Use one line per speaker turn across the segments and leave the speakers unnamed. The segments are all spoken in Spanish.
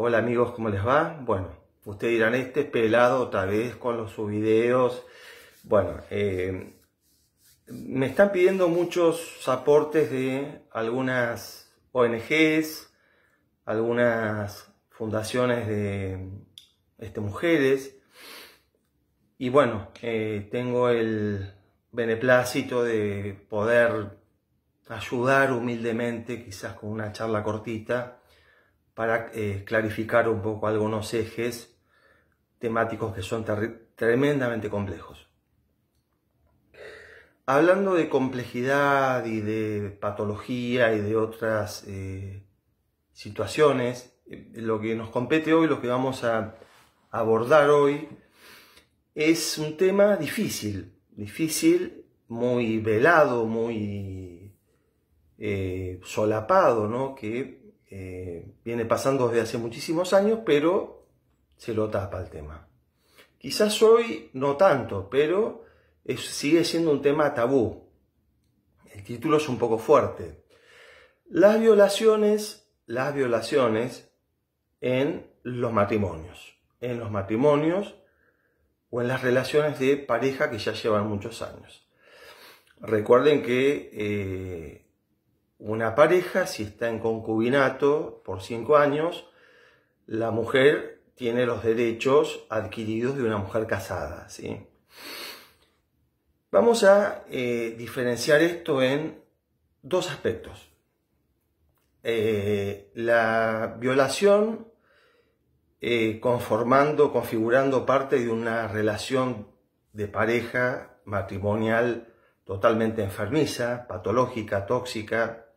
Hola amigos, ¿cómo les va? Bueno, ustedes dirán, este pelado otra vez con los subvideos Bueno, eh, me están pidiendo muchos aportes de algunas ONGs, algunas fundaciones de este, mujeres. Y bueno, eh, tengo el beneplácito de poder ayudar humildemente, quizás con una charla cortita, para eh, clarificar un poco algunos ejes temáticos que son tremendamente complejos. Hablando de complejidad y de patología y de otras eh, situaciones, eh, lo que nos compete hoy, lo que vamos a abordar hoy, es un tema difícil, difícil, muy velado, muy solapado, ¿no? Eh, viene pasando desde hace muchísimos años, pero se lo tapa el tema. Quizás hoy no tanto, pero sigue siendo un tema tabú. El título es un poco fuerte. Las violaciones, las violaciones en los matrimonios, en los matrimonios o en las relaciones de pareja que ya llevan muchos años. Recuerden que eh, una pareja, si está en concubinato por cinco años, la mujer tiene los derechos adquiridos de una mujer casada. ¿sí? Vamos a eh, diferenciar esto en dos aspectos. Eh, la violación eh, conformando, configurando parte de una relación de pareja matrimonial totalmente enfermiza, patológica, tóxica,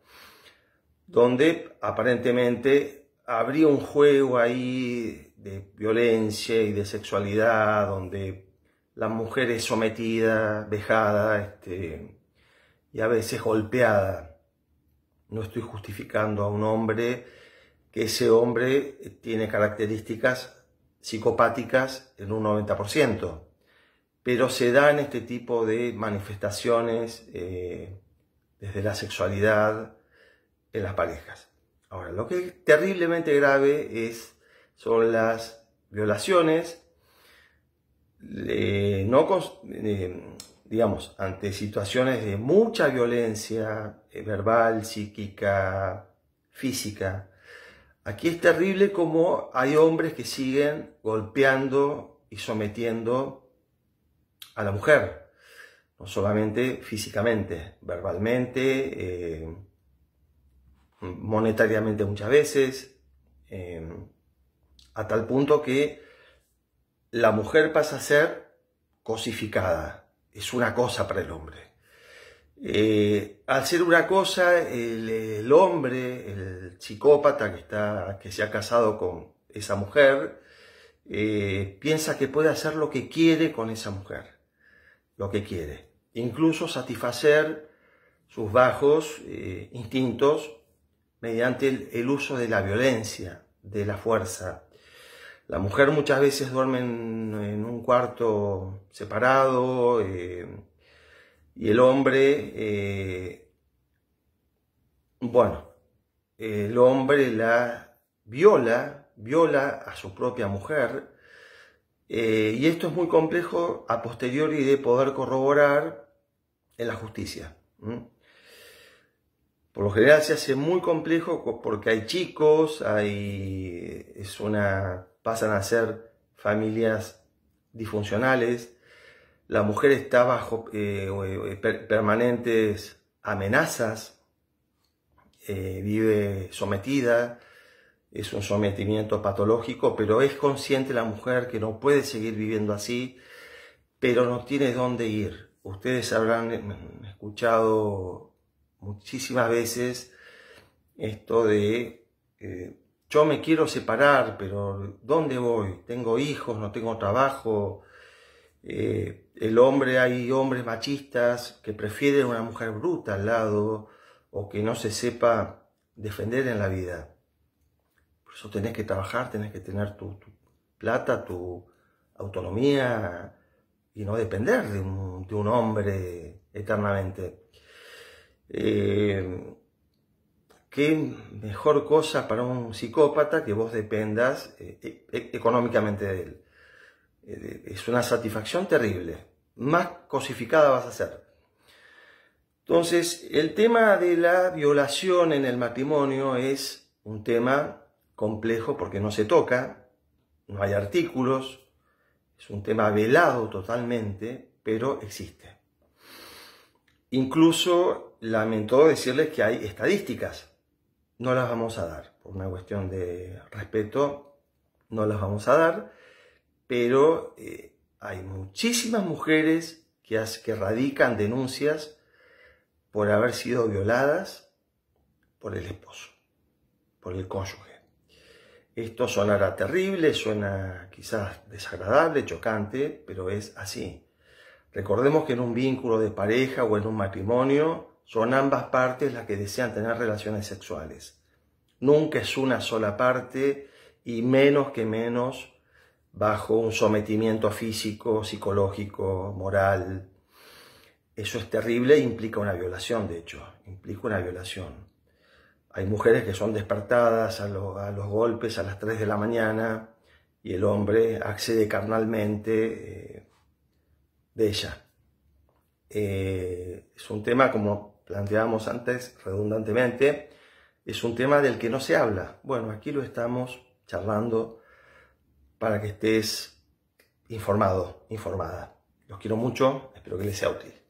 donde aparentemente habría un juego ahí de violencia y de sexualidad, donde la mujer es sometida, vejada este, y a veces golpeada. No estoy justificando a un hombre que ese hombre tiene características psicopáticas en un 90%, pero se dan este tipo de manifestaciones eh, desde la sexualidad, en las parejas. Ahora, lo que es terriblemente grave es, son las violaciones, no, eh, digamos, ante situaciones de mucha violencia eh, verbal, psíquica, física. Aquí es terrible como hay hombres que siguen golpeando y sometiendo a la mujer, no solamente físicamente, verbalmente eh, monetariamente muchas veces, em, a tal punto que la mujer pasa a ser cosificada, es una cosa para el hombre. Eh, al ser una cosa, el, hombre, el psicópata que, está, que se ha casado con esa mujer, eh, piensa que puede hacer lo que quiere con esa mujer, lo que quiere, incluso satisfacer sus bajos eh, instintos mediante el, uso de la violencia, de la fuerza. La mujer muchas veces duerme en, un cuarto separado eh, y el hombre, eh, bueno, el hombre la viola, viola a su propia mujer. Eh, y esto es muy complejo a posteriori de poder corroborar en la justicia. Por lo general se hace muy complejo porque hay chicos, hay, es una, pasan a ser familias disfuncionales, la mujer está bajo eh, eh, permanentes amenazas, eh, vive sometida, es un sometimiento patológico, pero es consciente la mujer que no puede seguir viviendo así, pero no tiene dónde ir. Ustedes habrán mm, escuchado muchísimas veces esto de eh, yo me quiero separar, pero ¿dónde voy? Tengo hijos, no tengo trabajo. Eh, el hombre, hay hombres machistas que prefieren una mujer bruta al lado o que no se sepa defender en la vida. Por eso tenés que trabajar, tenés que tener tu, plata, tu autonomía y no depender de un hombre eternamente. Eh, qué mejor cosa para un psicópata que vos dependas eh, e, e, económicamente de él. Eh, es una satisfacción terrible. Más cosificada vas a ser. Entonces, el tema de la violación en el matrimonio es un tema complejo porque no se toca, no hay artículos, es un tema velado totalmente, pero existe. Incluso lamentó decirles que hay estadísticas. No las vamos a dar, por una cuestión de respeto, no las vamos a dar, pero eh, hay muchísimas mujeres que, que radican denuncias por haber sido violadas por el esposo, por el cónyuge. Esto sonará terrible, suena quizás desagradable, chocante, pero es así. Recordemos que en un vínculo de pareja o en un matrimonio son ambas partes las que desean tener relaciones sexuales. Nunca es una sola parte y menos que menos bajo un sometimiento físico, psicológico, moral. Eso es terrible e implica una violación, de hecho, implica una violación. Hay mujeres que son despertadas a, los golpes a las 3 de la mañana y el hombre accede carnalmente. Eh, de ella. Eh, es un tema, como planteábamos antes redundantemente, es un tema del que no se habla. Bueno, aquí lo estamos charlando para que estés informado, informada. Los quiero mucho, espero que les sea útil.